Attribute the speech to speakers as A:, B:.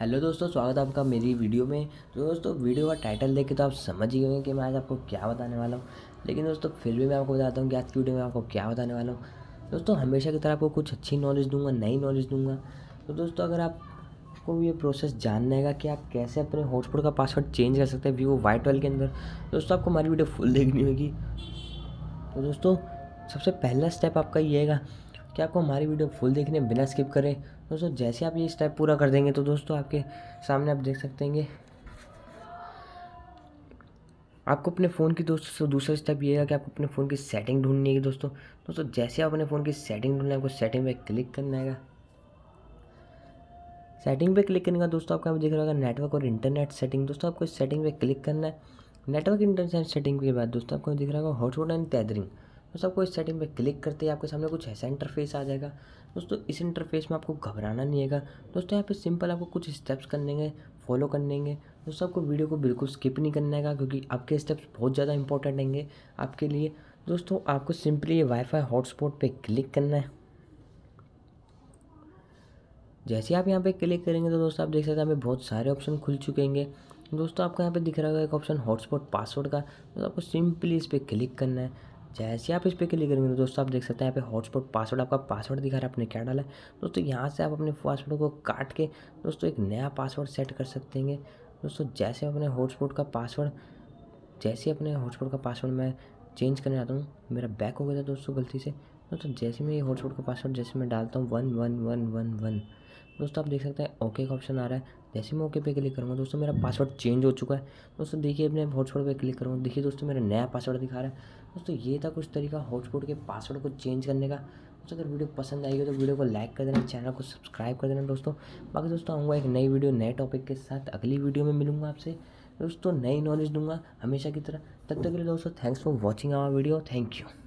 A: hello दोस्तों स्वागत है आपका मेरी वीडियो में तो दोस्तों वीडियो का टाइटल देख के तो आप समझ ही गए कि मैं आज आपको क्या बताने वाला हूँ लेकिन दोस्तों फिर भी मैं आपको बताता हूँ कि आज की वीडियो में आपको क्या बताने वाला हूँ दोस्तों हमेशा की तरह आपको कुछ अच्छी नॉलेज दूंगा नई नॉलेज दूंगा तो दोस्तों अगर आपको ये प्रोसेस जानना है कि आप कैसे अपने हॉटस्पॉट का पासवर्ड चेंज कर सकते हैं वीवो वाई ट्वेल्व के अंदर दोस्तों आपको हमारी वीडियो फुल देखनी होगी तो दोस्तों सबसे पहला स्टेप आपका ये है कि आपको हमारी वीडियो फुल देखने बिना स्किप करें दोस्तों जैसे आप ये स्टेप पूरा कर देंगे तो दोस्तों आपके सामने आप देख सकते हैं आपको अपने फ़ोन की दोस्तों तो दूसरा स्टेप ये है कि आपको अपने फ़ोन की सेटिंग ढूंढनी है दोस्तों दोस्तों जैसे आप अपने फ़ोन की सेटिंग ढूंढना है आपको सेटिंग पे क्लिक करना है सेटिंग पे क्लिक करने का दोस्तों आपका देख रहा होगा नेटवर्क और इंटरनेट सेटिंग दोस्तों आपको सेटिंग पे क्लिक करना है नेटवर्क इंटरनेट सेटिंग के बाद दोस्तों आपको दिख रहा होगा हॉटस्पॉट एंड टैदरिंग दोस्तों आपको इस सेटिंग पे क्लिक करते ही आपके सामने कुछ ऐसा इंटरफेस आ जाएगा दोस्तों इस इंटरफेस में आपको घबराना नहीं है दोस्तों यहाँ पे सिंपल आपको कुछ स्टेप्स करने हैं फॉलो करने हैं दोस्तों आपको वीडियो को बिल्कुल स्किप नहीं करना है क्योंकि आपके स्टेप्स बहुत ज़्यादा इंपॉर्टेंट होंगे आपके लिए दोस्तों आपको सिंपली ये वाईफाई हॉटस्पॉट पर क्लिक करना है जैसे आप यहाँ पे क्लिक करेंगे तो दोस्तों आप देख सकते हैं यहाँ पे बहुत सारे ऑप्शन खुल चुके हैं दोस्तों आपको यहाँ पे दिख रहा होगा एक ऑप्शन हॉटस्पॉट पासवर्ड का तो आपको सिंपली इस पर क्लिक करना है जैसे आप इस पर क्लिक करेंगे तो दोस्तों आप देख सकते हैं यहाँ पे हॉटस्पॉट पासवर्ड आपका पासवर्ड दिखा रहा है आपने क्या डाला है दोस्तों यहाँ से आप अपने पासवर्ड को काट के दोस्तों एक नया पासवर्ड सेट कर सकते हैं दोस्तों जैसे अपने हॉटस्पॉट का पासवर्ड जैसे अपने हॉटस्पॉट का पासवर्ड मैं चेंज करने आता हूँ मेरा बैक हो गया था दोस्तों गलती से दोस्तों मतलब जैसे मैं ये हॉटस्पॉट का पासवर्ड जैसे मैं डालता हूँ one one one one one दोस्तों आप देख सकते हैं ओके का ऑप्शन आ रहा है जैसे मैं ओके पे क्लिक करूँगा दोस्तों मेरा पासवर्ड चेंज हो चुका है दोस्तों देखिए अपने हॉटस्पॉट पे क्लिक करूँगा देखिए दोस्तों मेरा नया पासवर्ड दिखा रहा है दोस्तों ये था कुछ तरीका हॉटस्पॉट के पासवर्ड को चेंज करने का दोस्तों अगर वीडियो पसंद आएगी तो वीडियो को लाइक कर देना चैनल को सब्सक्राइब कर देना दोस्तों बाकी दोस्तों आऊँगा एक नई वीडियो नए टॉपिक के साथ अगली वीडियो में मिलूँगा आपसे दोस्तों नई नॉलेज दूंगा हमेशा की तरह तब तक के लिए दोस्तों thanks for watching our video thank you